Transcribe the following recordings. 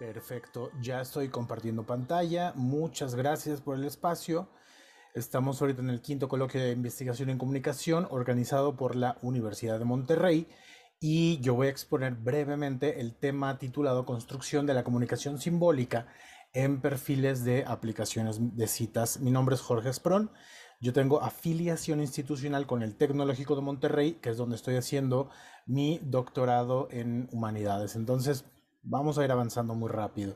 Perfecto, ya estoy compartiendo pantalla. Muchas gracias por el espacio. Estamos ahorita en el quinto coloquio de investigación en comunicación organizado por la Universidad de Monterrey y yo voy a exponer brevemente el tema titulado Construcción de la comunicación simbólica en perfiles de aplicaciones de citas. Mi nombre es Jorge Spron. Yo tengo afiliación institucional con el Tecnológico de Monterrey, que es donde estoy haciendo mi doctorado en humanidades. Entonces, vamos a ir avanzando muy rápido.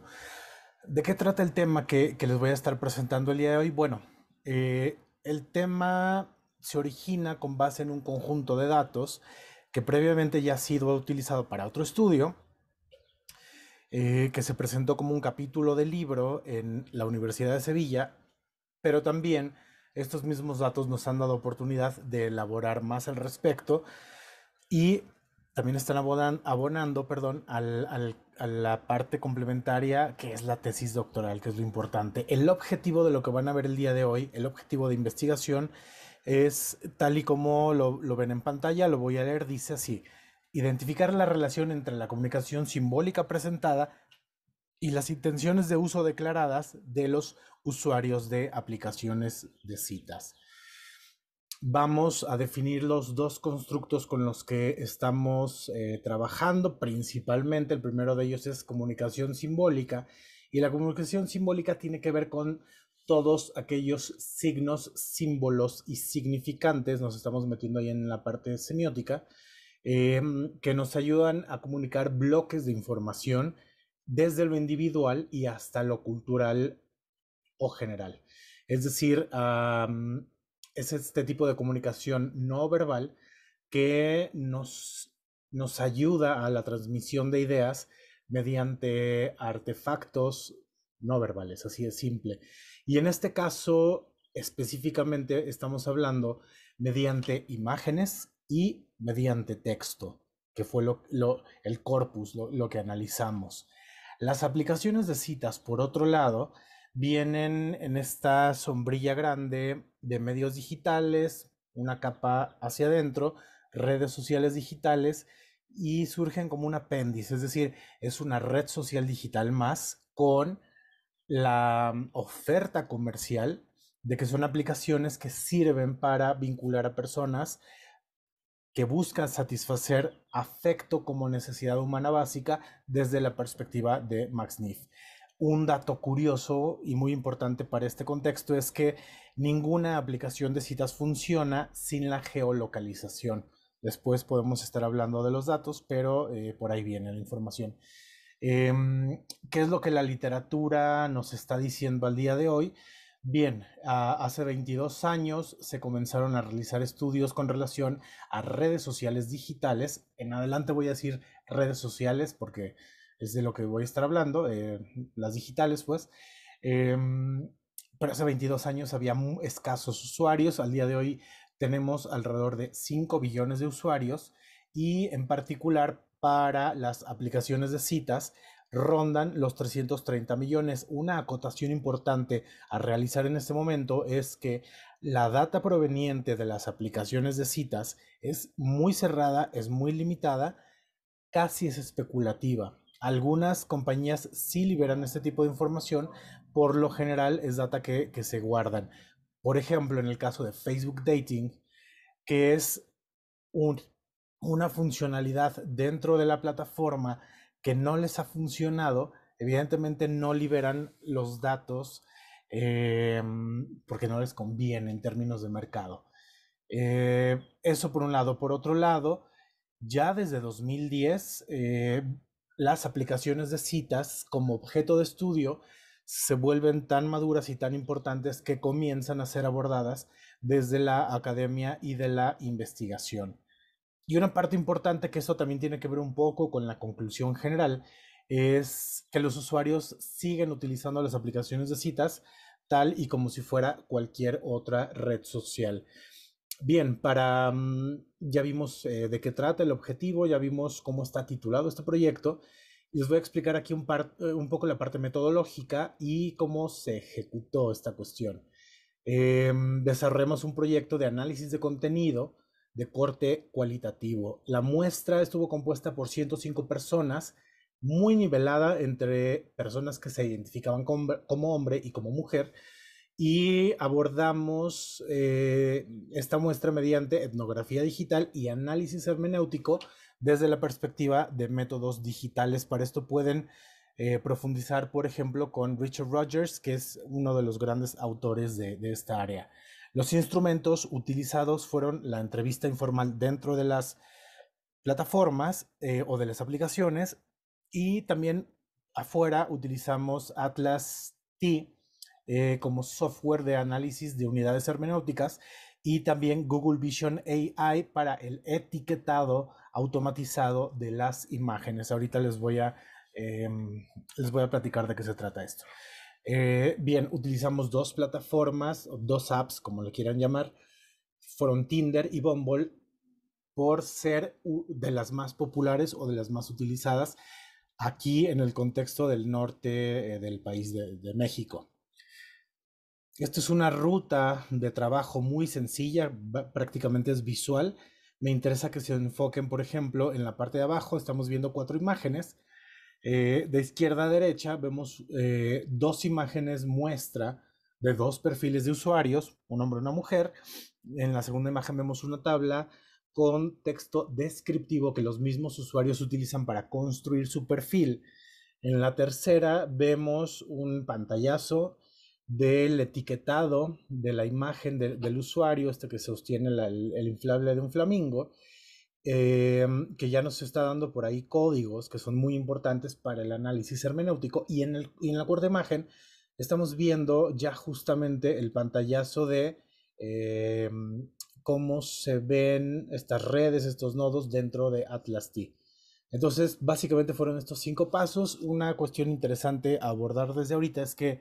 ¿De qué trata el tema que, les voy a estar presentando el día de hoy? Bueno, eh, el tema se origina con base en un conjunto de datos que previamente ya ha sido utilizado para otro estudio, eh, que se presentó como un capítulo de libro en la Universidad de Sevilla, pero también estos mismos datos nos han dado oportunidad de elaborar más al respecto y también están abonando perdón, al, al a la parte complementaria, que es la tesis doctoral, que es lo importante. El objetivo de lo que van a ver el día de hoy, el objetivo de investigación, es tal y como lo, lo ven en pantalla, lo voy a leer, dice así, identificar la relación entre la comunicación simbólica presentada y las intenciones de uso declaradas de los usuarios de aplicaciones de citas vamos a definir los dos constructos con los que estamos eh, trabajando principalmente. El primero de ellos es comunicación simbólica y la comunicación simbólica tiene que ver con todos aquellos signos, símbolos y significantes, nos estamos metiendo ahí en la parte semiótica, em, que nos ayudan a comunicar bloques de información desde lo individual y hasta lo cultural o general. Es decir, es este tipo de comunicación no verbal que nos, nos ayuda a la transmisión de ideas mediante artefactos no verbales, así de simple. Y en este caso, específicamente, estamos hablando mediante imágenes y mediante texto, que fue lo, el corpus, lo que analizamos. Las aplicaciones de citas, por otro lado, vienen en esta sombrilla grande de medios digitales, una capa hacia adentro, redes sociales digitales y surgen como un apéndice, es decir, es una red social digital más con la mm, oferta comercial de que son aplicaciones que sirven para vincular a personas que buscan satisfacer afecto como necesidad humana básica desde la perspectiva de Max Neff. Un dato curioso y muy importante para este contexto es que ninguna aplicación de citas funciona sin la geolocalización. Después podemos estar hablando de los datos, pero eh, por ahí viene la información. Em, ¿Qué es lo que la literatura nos está diciendo al día de hoy? Bien, hace 22 años se comenzaron a realizar estudios con relación a redes sociales digitales. En adelante voy a decir redes sociales porque es de lo que voy a estar hablando, eh, las digitales pues. Em, pero hace 22 años había muy escasos usuarios, al día de hoy tenemos alrededor de 5 billones de usuarios y en particular para las aplicaciones de citas rondan los 330 millones. Una acotación importante a realizar en este momento es que la data proveniente de las aplicaciones de citas es muy cerrada, es muy limitada, casi es especulativa. Algunas compañías sí liberan este tipo de información, por lo general es data que, se guardan. Por ejemplo, en el caso de Facebook Dating, que es una funcionalidad dentro de la plataforma que no les ha funcionado, evidentemente no liberan los datos em, porque no les conviene en términos de mercado. Eh, eso por un lado. Por otro lado, ya desde 2010, las aplicaciones de citas como objeto de estudio se vuelven tan maduras y tan importantes que comienzan a ser abordadas desde la academia y de la investigación. Y una parte importante que eso también tiene que ver un poco con la conclusión general es que los usuarios siguen utilizando las aplicaciones de citas tal y como si fuera cualquier otra red social. Bien, para mm, ya vimos eh, de qué trata el objetivo, ya vimos cómo está titulado este proyecto. Y les voy a explicar aquí eh, un, poco la parte metodológica y cómo se ejecutó esta cuestión. Eh, desarrollamos un proyecto de análisis de contenido de corte cualitativo. La muestra estuvo compuesta por 105 personas, muy nivelada entre personas que se identificaban como hombre y como mujer, y abordamos eh, esta muestra mediante etnografía digital y análisis hermenéutico desde la perspectiva de métodos digitales. Para esto pueden eh, profundizar, por ejemplo, con Richard Rogers, que es uno de los grandes autores de, esta área. Los instrumentos utilizados fueron la entrevista informal dentro de las plataformas eh, o de las aplicaciones y también afuera utilizamos Atlas T eh, como software de análisis de unidades hermenéuticas y también Google Vision AI para el etiquetado automatizado de las imágenes. Ahorita les voy a, em, platicar de qué se trata esto. Eh, bien, utilizamos dos plataformas, dos apps, como lo quieran llamar, Frontinder y Bumble, por ser de las más populares o de las más utilizadas aquí en el contexto del norte eh, del país de México. Esta es una ruta de trabajo muy sencilla, prácticamente es visual. Me interesa que se enfoquen, por ejemplo, en la parte de abajo estamos viendo cuatro imágenes. Eh, de izquierda a derecha vemos eh, dos imágenes muestra de dos perfiles de usuarios, un hombre y una mujer. En la segunda imagen vemos una tabla con texto descriptivo que los mismos usuarios utilizan para construir su perfil. En la tercera vemos un pantallazo del etiquetado de la imagen del usuario, este que sostiene el, inflable de un flamingo, em, que ya nos está dando por ahí códigos que son muy importantes para el análisis hermenéutico. Y en, el, y en la cuarta imagen estamos viendo ya justamente el pantallazo de em, cómo se ven estas redes, estos nodos dentro de Atlas T. Entonces, básicamente fueron estos cinco pasos. Una cuestión interesante a abordar desde ahorita es que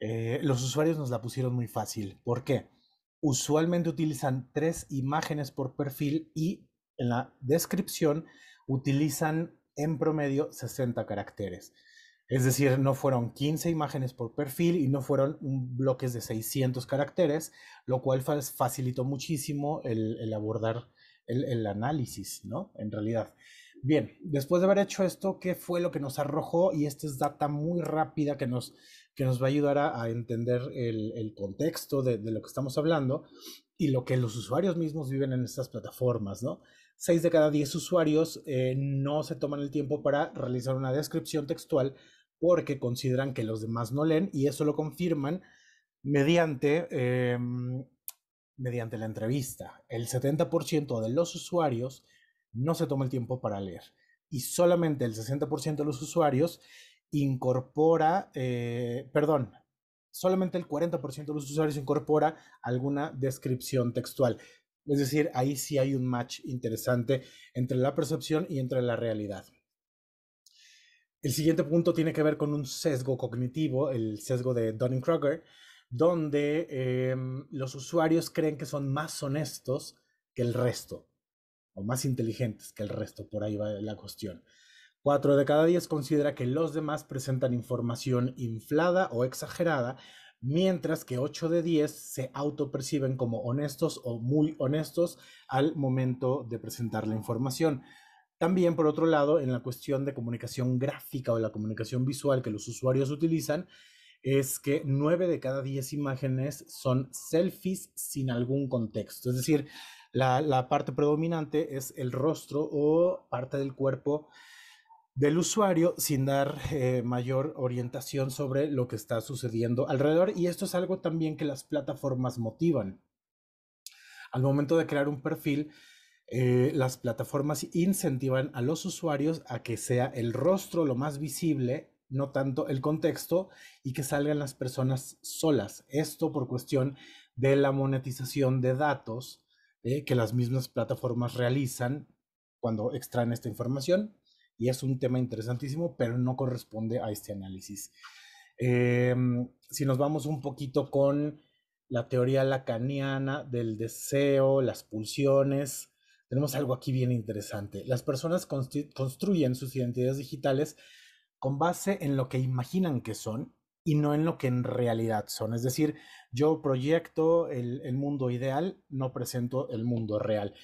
eh, los usuarios nos la pusieron muy fácil. ¿Por qué? Usualmente utilizan tres imágenes por perfil y en la descripción utilizan en promedio 60 caracteres. Es decir, no fueron 15 imágenes por perfil y no fueron bloques de 600 caracteres, lo cual facilitó muchísimo el, abordar el, el, análisis, ¿no? En realidad. Bien, después de haber hecho esto, ¿qué fue lo que nos arrojó? Y esta es data muy rápida que nos que nos va a ayudar a, entender el, contexto de, lo que estamos hablando y lo que los usuarios mismos viven en estas plataformas, ¿no? Seis de cada diez usuarios eh, no se toman el tiempo para realizar una descripción textual porque consideran que los demás no leen y eso lo confirman mediante, em, mediante la entrevista. El 70% de los usuarios no se toma el tiempo para leer y solamente el 60% de los usuarios incorpora, eh, perdón, solamente el 40% de los usuarios incorpora alguna descripción textual. Es decir, ahí sí hay un match interesante entre la percepción y entre la realidad. El siguiente punto tiene que ver con un sesgo cognitivo, el sesgo de Dunning-Kruger, donde em, los usuarios creen que son más honestos que el resto, o más inteligentes que el resto, por ahí va la cuestión. 4 de cada 10 considera que los demás presentan información inflada o exagerada, mientras que 8 de 10 se autoperciben como honestos o muy honestos al momento de presentar la información. También, por otro lado, en la cuestión de comunicación gráfica o la comunicación visual que los usuarios utilizan, es que 9 de cada 10 imágenes son selfies sin algún contexto. Es decir, la, la parte predominante es el rostro o parte del cuerpo del usuario sin dar eh, mayor orientación sobre lo que está sucediendo alrededor. Y esto es algo también que las plataformas motivan. Al momento de crear un perfil, eh, las plataformas incentivan a los usuarios a que sea el rostro lo más visible, no tanto el contexto, y que salgan las personas solas. Esto por cuestión de la monetización de datos eh, que las mismas plataformas realizan cuando extraen esta información y es un tema interesantísimo, pero no corresponde a este análisis. Em, si nos vamos un poquito con la teoría lacaniana del deseo, las pulsiones, tenemos algo aquí bien interesante. Las personas construyen sus identidades digitales con base en lo que imaginan que son y no en lo que en realidad son. Es decir, yo proyecto el mundo ideal, no presento el mundo real.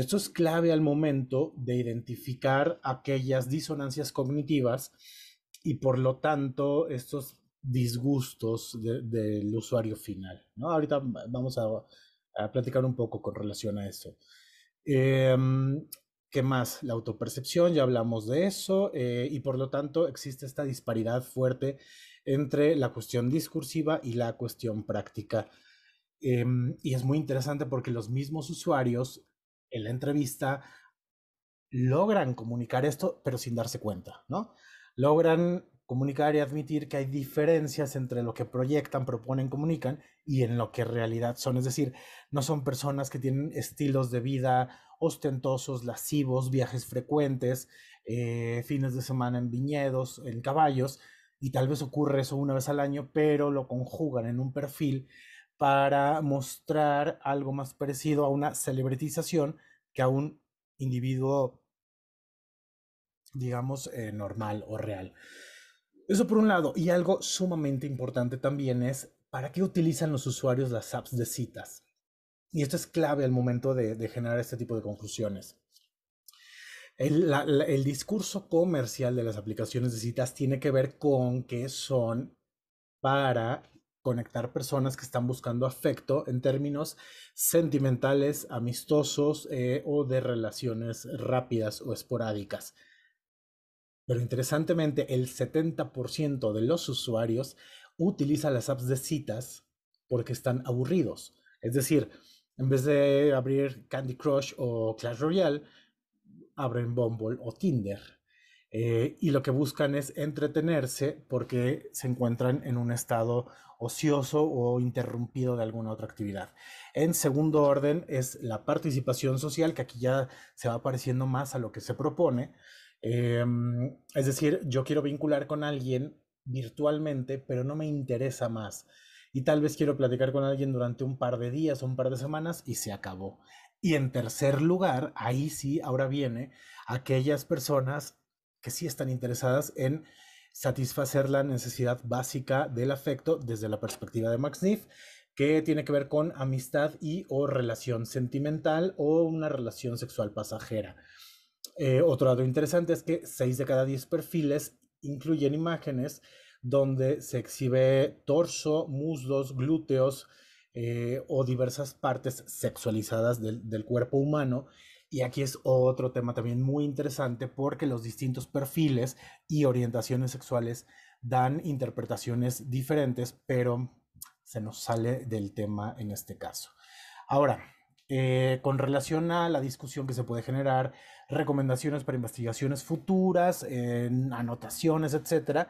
Esto es clave al momento de identificar aquellas disonancias cognitivas y por lo tanto estos disgustos del usuario final. Ahorita vamos a, platicar un poco con relación a eso. Em, ¿Qué más? La autopercepción, ya hablamos de eso, eh, y por lo tanto existe esta disparidad fuerte entre la cuestión discursiva y la cuestión práctica. Em, y es muy interesante porque los mismos usuarios en la entrevista logran comunicar esto, pero sin darse cuenta, ¿no? Logran comunicar y admitir que hay diferencias entre lo que proyectan, proponen, comunican y en lo que en realidad son. Es decir, no son personas que tienen estilos de vida ostentosos, lascivos, viajes frecuentes, eh, fines de semana en viñedos, en caballos, y tal vez ocurre eso una vez al año, pero lo conjugan en un perfil para mostrar algo más parecido a una celebritización que a un individuo, digamos, eh, normal o real. Eso por un lado. Y algo sumamente importante también es para qué utilizan los usuarios las apps de citas. Y esto es clave al momento de, generar este tipo de conclusiones. El, el, discurso comercial de las aplicaciones de citas tiene que ver con que son para conectar personas que están buscando afecto en términos sentimentales, amistosos eh, o de relaciones rápidas o esporádicas. Pero interesantemente, el 70% de los usuarios utiliza las apps de citas porque están aburridos. Es decir, en vez de abrir Candy Crush o Clash Royale, abren Bumble o Tinder. Eh, y lo que buscan es entretenerse porque se encuentran en un estado ocioso o interrumpido de alguna otra actividad. En segundo orden es la participación social, que aquí ya se va pareciendo más a lo que se propone. Em, es decir, yo quiero vincular con alguien virtualmente, pero no me interesa más. Y tal vez quiero platicar con alguien durante un par de días o un par de semanas y se acabó. Y en tercer lugar, ahí sí, ahora viene aquellas personas que sí están interesadas en satisfacer la necesidad básica del afecto desde la perspectiva de Max Neff, que tiene que ver con amistad y o relación sentimental o una relación sexual pasajera. Eh, otro dato interesante es que 6 de cada 10 perfiles incluyen imágenes donde se exhibe torso, muslos, glúteos eh, o diversas partes sexualizadas del cuerpo humano y aquí es otro tema también muy interesante porque los distintos perfiles y orientaciones sexuales dan interpretaciones diferentes, pero se nos sale del tema en este caso. Ahora, eh, con relación a la discusión que se puede generar, recomendaciones para investigaciones futuras, en anotaciones, etc.,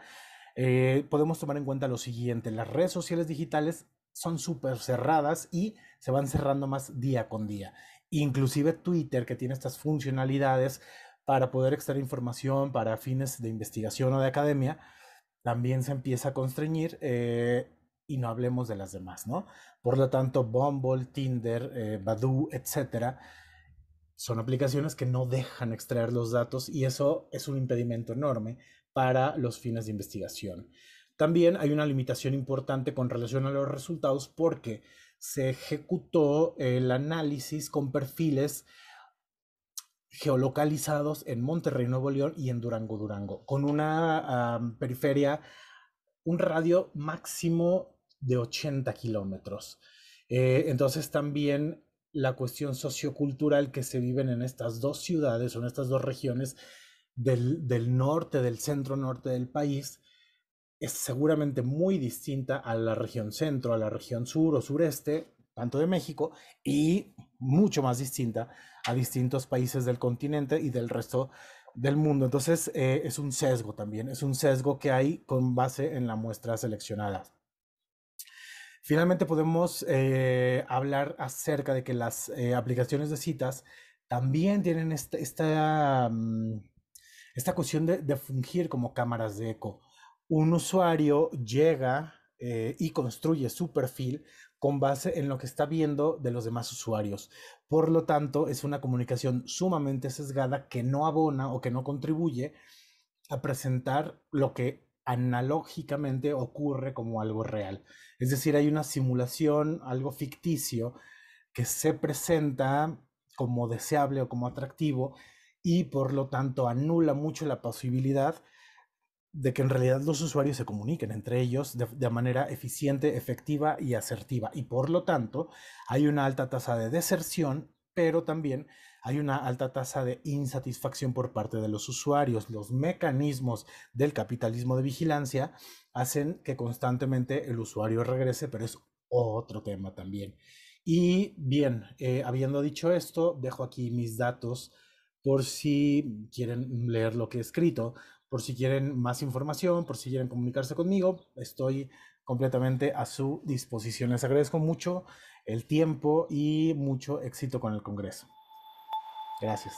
eh, podemos tomar en cuenta lo siguiente, las redes sociales digitales son súper cerradas y se van cerrando más día con día inclusive Twitter, que tiene estas funcionalidades para poder extraer información para fines de investigación o de academia, también se empieza a constreñir eh, y no hablemos de las demás, ¿no? Por lo tanto, Bumble, Tinder, Badu eh, Badoo, etcétera, son aplicaciones que no dejan extraer los datos y eso es un impedimento enorme para los fines de investigación. También hay una limitación importante con relación a los resultados porque se ejecutó el análisis con perfiles geolocalizados en Monterrey, Nuevo León y en Durango, Durango, con una periferia, un radio máximo de 80 kilómetros. Eh, entonces también la cuestión sociocultural que se viven en estas dos ciudades o en estas dos regiones del norte, del centro norte del país, es seguramente muy distinta a la región centro, a la región sur o sureste, tanto de México, y mucho más distinta a distintos países del continente y del resto del mundo. Entonces eh, es un sesgo también, es un sesgo que hay con base en la muestra seleccionada. Finalmente podemos eh, hablar acerca de que las eh, aplicaciones de citas también tienen este, esta, mm, esta, cuestión de fungir como cámaras de eco un usuario llega eh, y construye su perfil con base en lo que está viendo de los demás usuarios. Por lo tanto, es una comunicación sumamente sesgada que no abona o que no contribuye a presentar lo que analógicamente ocurre como algo real. Es decir, hay una simulación, algo ficticio, que se presenta como deseable o como atractivo y por lo tanto anula mucho la posibilidad de que en realidad los usuarios se comuniquen entre ellos de, manera eficiente, efectiva y asertiva. Y por lo tanto, hay una alta tasa de deserción, pero también hay una alta tasa de insatisfacción por parte de los usuarios. Los mecanismos del capitalismo de vigilancia hacen que constantemente el usuario regrese, pero es otro tema también. Y bien, eh, habiendo dicho esto, dejo aquí mis datos por si quieren leer lo que he escrito por si quieren más información, por si quieren comunicarse conmigo, estoy completamente a su disposición. Les agradezco mucho el tiempo y mucho éxito con el Congreso. Gracias.